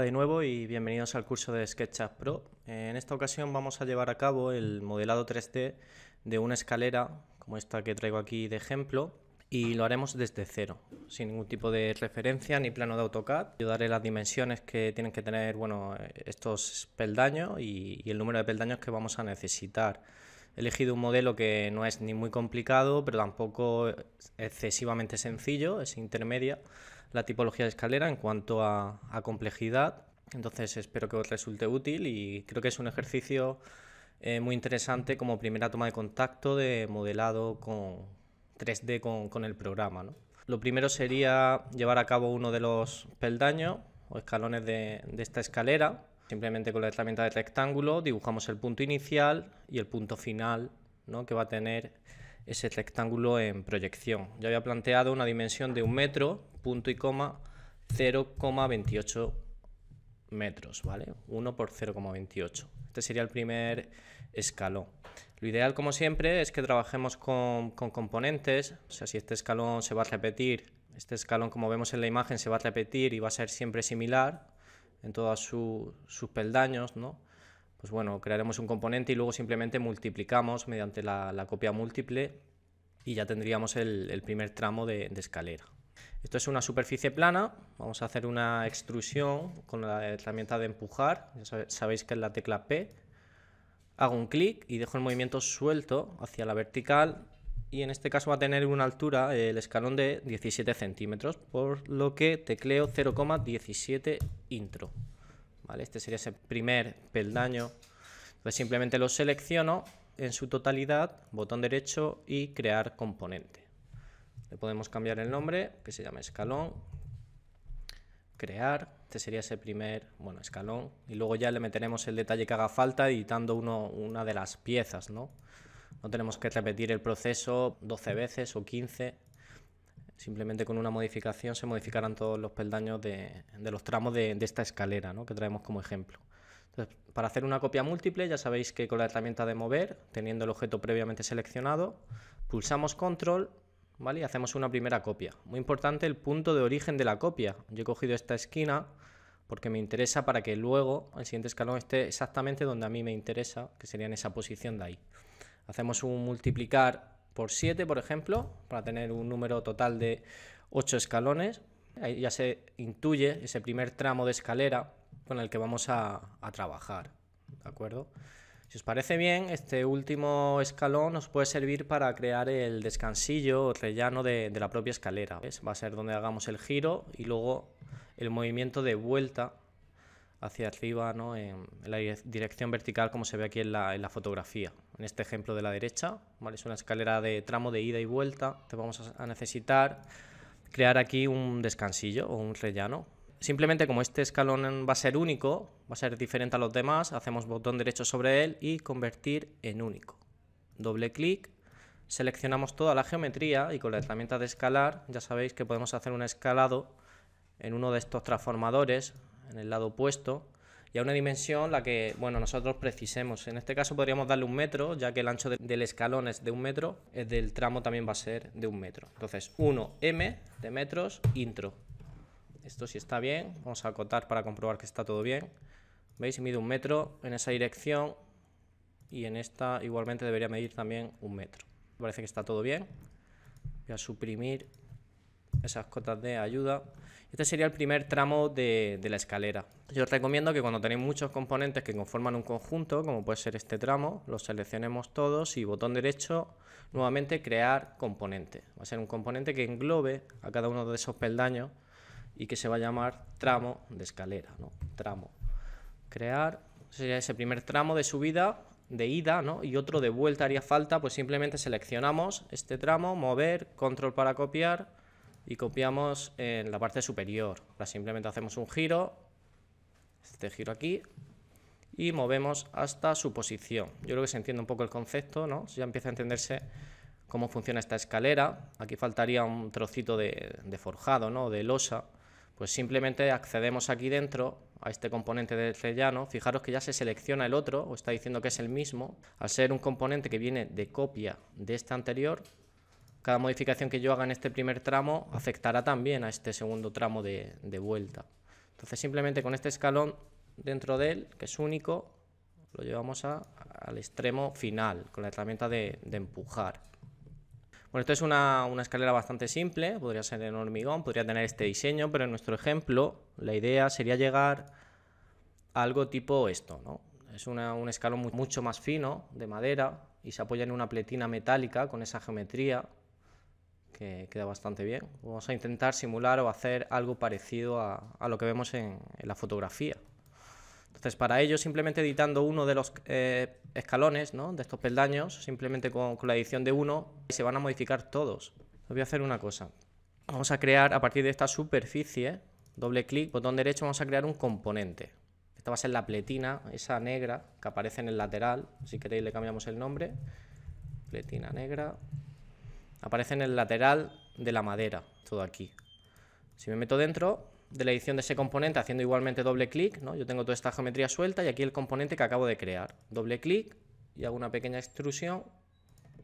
de nuevo y bienvenidos al curso de SketchUp Pro. Eh, en esta ocasión vamos a llevar a cabo el modelado 3D de una escalera como esta que traigo aquí de ejemplo y lo haremos desde cero, sin ningún tipo de referencia ni plano de AutoCAD. Yo daré las dimensiones que tienen que tener bueno, estos peldaños y, el número de peldaños que vamos a necesitar. He elegido un modelo que no es ni muy complicado, pero tampoco excesivamente sencillo, es intermedia la tipología de escalera en cuanto a, complejidad. Entonces espero que os resulte útil y creo que es un ejercicio eh, muy interesante como primera toma de contacto de modelado con 3D con, el programa. Lo primero sería llevar a cabo uno de los peldaños o escalones de, esta escalera. Simplemente con la herramienta de rectángulo dibujamos el punto inicial y el punto final ¿no? que va a tener ese rectángulo en proyección. Ya había planteado una dimensión de un metro, punto y coma, 0,28 metros, ¿vale? 1 por 0,28. Este sería el primer escalón. Lo ideal, como siempre, es que trabajemos con, componentes. O sea, si este escalón se va a repetir, este escalón, como vemos en la imagen, se va a repetir y va a ser siempre similar en todos sus peldaños, ¿no? Pues bueno, crearemos un componente y luego simplemente multiplicamos mediante la, copia múltiple y ya tendríamos el, primer tramo de, escalera. Esto es una superficie plana, vamos a hacer una extrusión con la herramienta de empujar, sabéis que es la tecla P. Hago un clic y dejo el movimiento suelto hacia la vertical y en este caso va a tener una altura, el escalón de 17 centímetros, por lo que tecleo 0,17 intro. Este sería ese primer peldaño. Entonces simplemente lo selecciono en su totalidad, botón derecho y crear componente. Le podemos cambiar el nombre, que se llama escalón, crear, este sería ese primer bueno, escalón, y luego ya le meteremos el detalle que haga falta editando una de las piezas, ¿no? No tenemos que repetir el proceso 12 veces o 15, Simplemente con una modificación se modificarán todos los peldaños de, los tramos de, esta escalera que traemos como ejemplo. para hacer una copia múltiple, ya sabéis que con la herramienta de mover, teniendo el objeto previamente seleccionado, pulsamos control ¿vale? y hacemos una primera copia. Muy importante el punto de origen de la copia. Yo he cogido esta esquina porque me interesa para que luego el siguiente escalón esté exactamente donde a mí me interesa, que sería en esa posición de ahí. Hacemos un multiplicar por 7, por ejemplo, para tener un número total de 8 escalones. Ahí ya se intuye ese primer tramo de escalera con el que vamos a, trabajar. ¿De acuerdo? Si os parece bien, este último escalón nos puede servir para crear el descansillo o rellano de, la propia escalera. Va a ser donde hagamos el giro y luego el movimiento de vuelta hacia arriba ¿no? en, la dirección vertical como se ve aquí en la fotografía en este ejemplo de la derecha, ¿vale? Es una escalera de tramo de ida y vuelta, te vamos a necesitar crear aquí un descansillo o un rellano. Simplemente como este escalón va a ser único, va a ser diferente a los demás, hacemos botón derecho sobre él y convertir en único. Doble clic, seleccionamos toda la geometría y con la herramienta de escalar ya sabéis que podemos hacer un escalado en uno de estos transformadores, en el lado opuesto, y a una dimensión la que, bueno, nosotros precisemos. En este caso podríamos darle un metro, ya que el ancho del escalón es de un metro, el del tramo también va a ser de un metro. Entonces, 1m de metros intro. Esto sí está bien, vamos a acotar para comprobar que está todo bien. ¿Veis? Mide un metro en esa dirección y en esta igualmente debería medir también un metro. Parece que está todo bien. Voy a suprimir esas cotas de ayuda. Este sería el primer tramo de, la escalera. Yo os recomiendo que cuando tenéis muchos componentes que conforman un conjunto, como puede ser este tramo, los seleccionemos todos y botón derecho, nuevamente crear componente. Va a ser un componente que englobe a cada uno de esos peldaños y que se va a llamar tramo de escalera, ¿no? Tramo. Crear, sería ese primer tramo de subida de ida y otro de vuelta haría falta, pues simplemente seleccionamos este tramo, mover, control para copiar, y copiamos en la parte superior. Ahora simplemente hacemos un giro, este giro aquí, y movemos hasta su posición. Yo creo que se entiende un poco el concepto, ¿no? Ya empieza a entenderse cómo funciona esta escalera. Aquí faltaría un trocito de, forjado, ¿no? De losa. Pues simplemente accedemos aquí dentro a este componente de sellano. Fijaros que ya se selecciona el otro, o está diciendo que es el mismo. Al ser un componente que viene de copia de este anterior, cada modificación que yo haga en este primer tramo afectará también a este segundo tramo de, vuelta. Entonces simplemente con este escalón dentro de él, que es único, lo llevamos al extremo final, con la herramienta de, empujar. Bueno, esto es una, escalera bastante simple, podría ser en hormigón, podría tener este diseño, pero en nuestro ejemplo la idea sería llegar a algo tipo esto, ¿no? Es un escalón mucho más fino de madera y se apoya en una pletina metálica con esa geometría que queda bastante bien. Vamos a intentar simular o hacer algo parecido a, lo que vemos en, la fotografía. Entonces, para ello, simplemente editando uno de los eh, escalones ¿no? de estos peldaños, simplemente con, la edición de uno, se van a modificar todos. Voy a hacer una cosa. Vamos a crear, a partir de esta superficie, doble clic, botón derecho, vamos a crear un componente. Esta va a ser la pletina, esa negra que aparece en el lateral. Si queréis le cambiamos el nombre. Pletina negra aparece en el lateral de la madera, todo aquí. Si me meto dentro de la edición de ese componente haciendo igualmente doble clic, ¿no? yo tengo toda esta geometría suelta y aquí el componente que acabo de crear. Doble clic y hago una pequeña extrusión,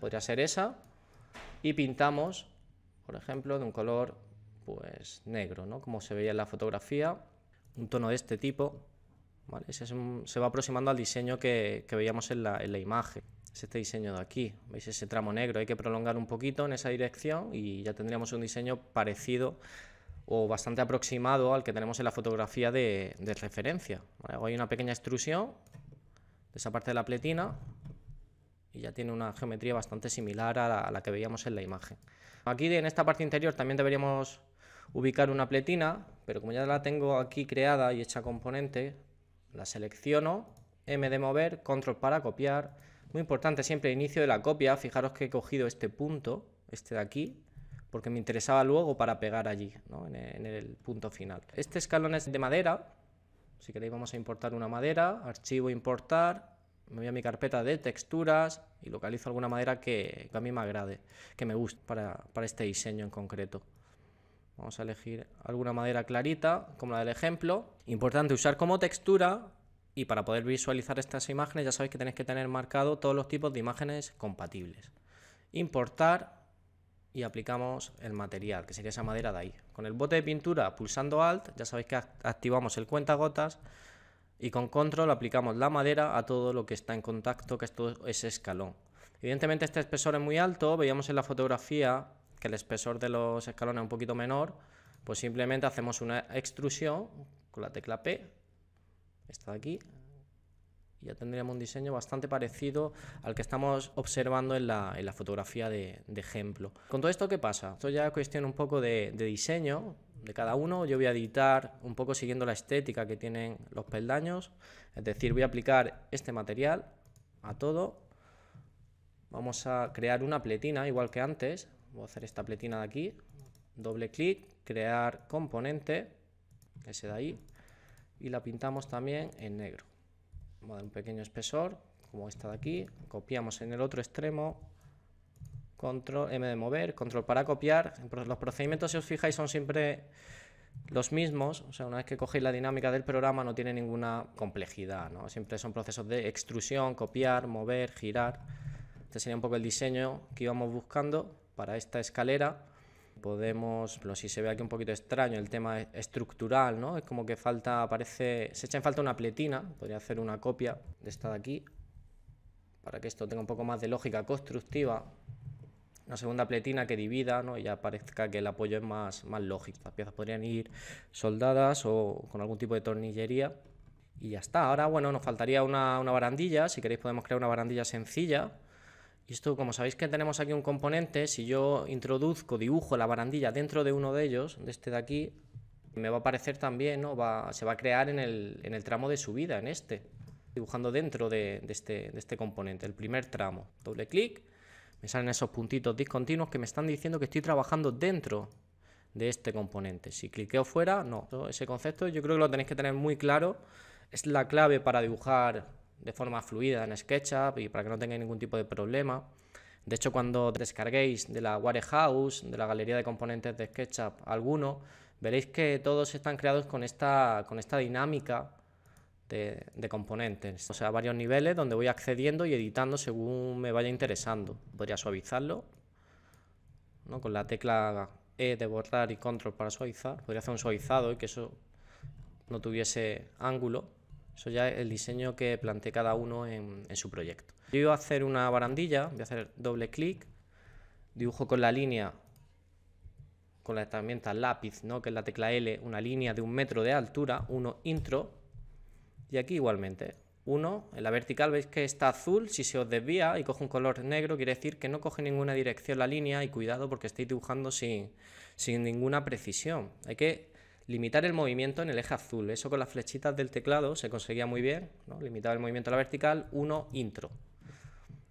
podría ser esa, y pintamos, por ejemplo, de un color pues negro, ¿no? como se veía en la fotografía, un tono de este tipo, se, va aproximando al diseño que, veíamos en la, en la imagen es este diseño de aquí. ¿Veis ese tramo negro? Hay que prolongar un poquito en esa dirección y ya tendríamos un diseño parecido o bastante aproximado al que tenemos en la fotografía de, referencia. hay hago una pequeña extrusión de esa parte de la pletina y ya tiene una geometría bastante similar a la, a la que veíamos en la imagen. Aquí en esta parte interior también deberíamos ubicar una pletina, pero como ya la tengo aquí creada y hecha componente, la selecciono, M de mover, control para copiar, muy importante siempre inicio de la copia. Fijaros que he cogido este punto, este de aquí, porque me interesaba luego para pegar allí, ¿no? E, en, el, punto final. Este escalón es de madera. Si queréis vamos a importar una madera, archivo importar, me voy a mi carpeta de texturas y localizo alguna madera que, a mí me agrade, que me guste para, para este diseño en concreto. Vamos a elegir alguna madera clarita, como la del ejemplo. Importante usar como textura y para poder visualizar estas imágenes ya sabéis que tenéis que tener marcado todos los tipos de imágenes compatibles. Importar y aplicamos el material, que sería esa madera de ahí. Con el bote de pintura pulsando Alt ya sabéis que activamos el cuentagotas y con Control aplicamos la madera a todo lo que está en contacto, que todo ese escalón. Evidentemente este espesor es muy alto, veíamos en la fotografía que el espesor de los escalones es un poquito menor, pues simplemente hacemos una extrusión con la tecla P esta de aquí, y ya tendríamos un diseño bastante parecido al que estamos observando en la, fotografía de, ejemplo. Con todo esto, ¿qué pasa? Esto ya es cuestión un poco de, diseño, de cada uno. Yo voy a editar un poco siguiendo la estética que tienen los peldaños. Es decir, voy a aplicar este material a todo. Vamos a crear una pletina igual que antes. Voy a hacer esta pletina de aquí. Doble clic, crear componente, ese de ahí y la pintamos también en negro. Vamos a dar un pequeño espesor, como esta de aquí, copiamos en el otro extremo, control M de mover, control para copiar. Los procedimientos, si os fijáis, son siempre los mismos, o sea, una vez que cogéis la dinámica del programa no tiene ninguna complejidad, Siempre son procesos de extrusión, copiar, mover, girar. Este sería un poco el diseño que íbamos buscando para esta escalera podemos, bueno, si se ve aquí un poquito extraño, el tema estructural, ¿no? Es como que falta, aparece se echa en falta una pletina, podría hacer una copia de esta de aquí, para que esto tenga un poco más de lógica constructiva, una segunda pletina que divida ¿no? y ya parezca que el apoyo es más, más lógico. Las piezas podrían ir soldadas o con algún tipo de tornillería y ya está. Ahora, bueno, nos faltaría una, una barandilla, si queréis podemos crear una barandilla sencilla, y esto, como sabéis que tenemos aquí un componente, si yo introduzco, dibujo la barandilla dentro de uno de ellos, de este de aquí, me va a aparecer también, ¿no? Va, se va a crear en el, tramo de subida, en este, dibujando dentro de, este, de este componente, el primer tramo. Doble clic, me salen esos puntitos discontinuos que me están diciendo que estoy trabajando dentro de este componente. Si cliqueo fuera, no. Ese concepto yo creo que lo tenéis que tener muy claro. Es la clave para dibujar de forma fluida en SketchUp y para que no tenga ningún tipo de problema. De hecho, cuando descarguéis de la Warehouse, de la galería de componentes de SketchUp alguno, veréis que todos están creados con esta, con esta dinámica de, componentes. O sea, varios niveles donde voy accediendo y editando según me vaya interesando. Podría suavizarlo ¿no? con la tecla E de borrar y control para suavizar. Podría hacer un suavizado y que eso no tuviese ángulo. Eso ya es el diseño que plantea cada uno en, su proyecto. Yo voy a hacer una barandilla, voy a hacer doble clic, dibujo con la línea, con la herramienta lápiz, ¿no? que es la tecla L, una línea de un metro de altura, uno intro, y aquí igualmente, uno, en la vertical veis que está azul, si se os desvía y coge un color negro, quiere decir que no coge ninguna dirección la línea y cuidado porque estáis dibujando sin, sin ninguna precisión. Hay que limitar el movimiento en el eje azul. Eso con las flechitas del teclado se conseguía muy bien, ¿no? Limitaba el movimiento a la vertical, uno intro.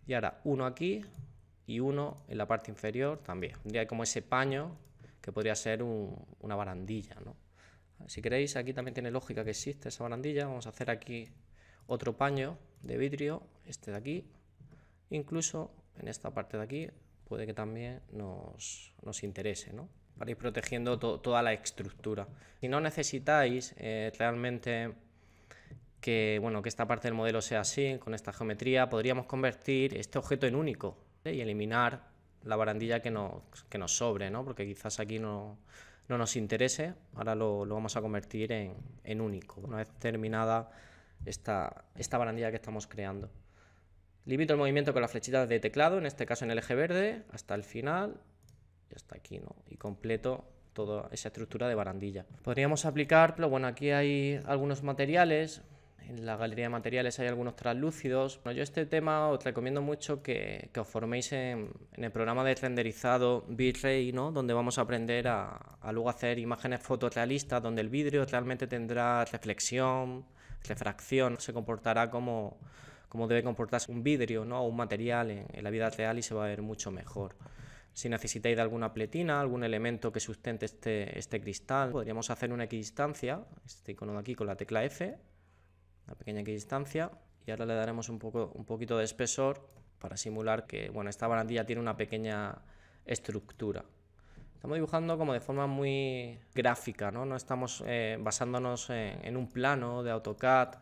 Y ahora uno aquí y uno en la parte inferior también. Tendría como ese paño que podría ser una barandilla, ¿no? Si queréis, aquí también tiene lógica que existe esa barandilla. Vamos a hacer aquí otro paño de vidrio, este de aquí. Incluso en esta parte de aquí puede que también nos, nos interese, para protegiendo toda la estructura. Si no necesitáis eh, realmente que, bueno, que esta parte del modelo sea así, con esta geometría, podríamos convertir este objeto en único y eliminar la barandilla que nos, que nos sobre, porque quizás aquí no, nos interese, ahora lo, vamos a convertir en, en, único, una vez terminada esta, esta barandilla que estamos creando. Limito el movimiento con las flechitas de teclado, en este caso en el eje verde, hasta el final, y hasta aquí, Y completo toda esa estructura de barandilla. Podríamos aplicar, pero bueno, aquí hay algunos materiales, en la galería de materiales hay algunos translúcidos. pero yo este tema os recomiendo mucho que, os forméis en, el programa de renderizado V-Ray, donde vamos a aprender a, luego hacer imágenes fotorrealistas, donde el vidrio realmente tendrá reflexión, refracción, se comportará como, como debe comportarse un vidrio ¿no? o un material en la vida real y se va a ver mucho mejor. Si necesitáis de alguna pletina, algún elemento que sustente este, este cristal, podríamos hacer una equidistancia, este icono aquí con la tecla F, una pequeña equidistancia, y ahora le daremos un, poco, un poquito de espesor para simular que bueno, esta barandilla tiene una pequeña estructura. Estamos dibujando como de forma muy gráfica, no, no estamos eh, basándonos en, en un plano de AutoCAD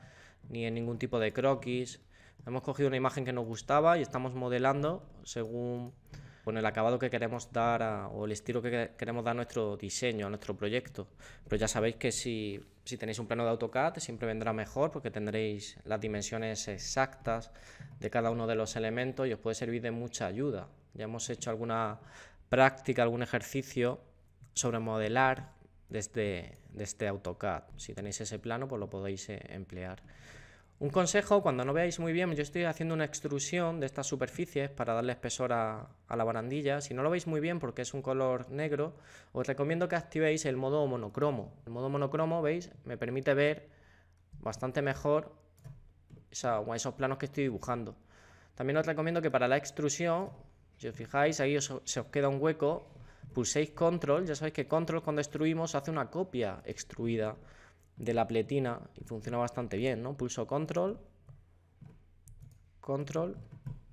ni en ningún tipo de croquis. Hemos cogido una imagen que nos gustaba y estamos modelando según el acabado que queremos dar o el estilo que queremos dar a nuestro diseño, a nuestro proyecto. Pero ya sabéis que si, tenéis un plano de AutoCAD siempre vendrá mejor porque tendréis las dimensiones exactas de cada uno de los elementos y os puede servir de mucha ayuda. Ya hemos hecho alguna práctica, algún ejercicio sobre modelar desde, este AutoCAD. Si tenéis ese plano, pues lo podéis eh, emplear. Un consejo, cuando no veáis muy bien, yo estoy haciendo una extrusión de estas superficies para darle espesor a, la barandilla. Si no lo veis muy bien porque es un color negro, os recomiendo que activéis el modo monocromo. El modo monocromo, veis, me permite ver bastante mejor esos planos que estoy dibujando. También os recomiendo que para la extrusión, si os fijáis, ahí se os queda un hueco, pulséis control, ya sabéis que control cuando extruimos hace una copia extruida de la pletina y funciona bastante bien, ¿no? Pulso control, control,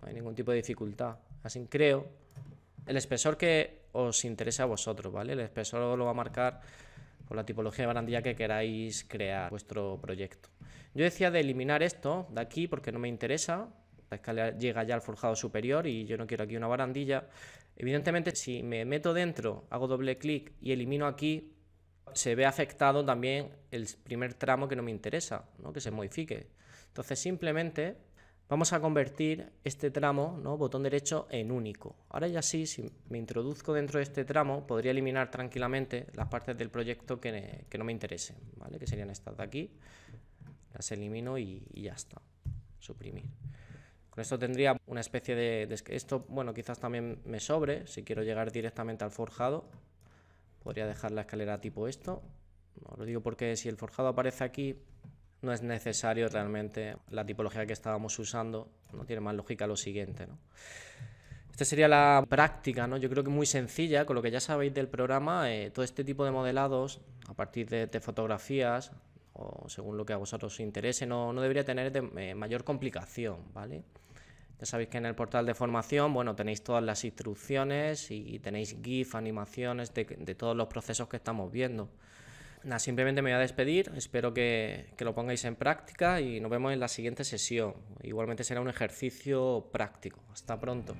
no hay ningún tipo de dificultad. Así creo. El espesor que os interesa a vosotros, ¿vale? El espesor lo va a marcar por la tipología de barandilla que queráis crear vuestro proyecto. Yo decía de eliminar esto de aquí porque no me interesa. La escala llega ya al forjado superior y yo no quiero aquí una barandilla. Evidentemente, si me meto dentro, hago doble clic y elimino aquí, se ve afectado también el primer tramo que no me interesa, ¿no? que se modifique. Entonces simplemente vamos a convertir este tramo, ¿no? botón derecho, en único. Ahora ya sí, si me introduzco dentro de este tramo, podría eliminar tranquilamente las partes del proyecto que, no me interesen, ¿vale? que serían estas de aquí. Las elimino y, ya está. Suprimir. Con esto tendría una especie de... Esto, bueno, quizás también me sobre, si quiero llegar directamente al forjado, Podría dejar la escalera tipo esto. No, lo digo porque si el forjado aparece aquí, no es necesario realmente la tipología que estábamos usando. No tiene más lógica lo siguiente, ¿no? Esta sería la práctica, ¿no? Yo creo que muy sencilla, con lo que ya sabéis del programa, eh, todo este tipo de modelados, a partir de, fotografías, o según lo que a vosotros os interese, no, no debería tener eh, mayor complicación, ¿vale? Ya sabéis que en el portal de formación, bueno, tenéis todas las instrucciones y tenéis GIF, animaciones de, todos los procesos que estamos viendo. simplemente me voy a despedir, espero que lo pongáis en práctica y nos vemos en la siguiente sesión. Igualmente será un ejercicio práctico. Hasta pronto.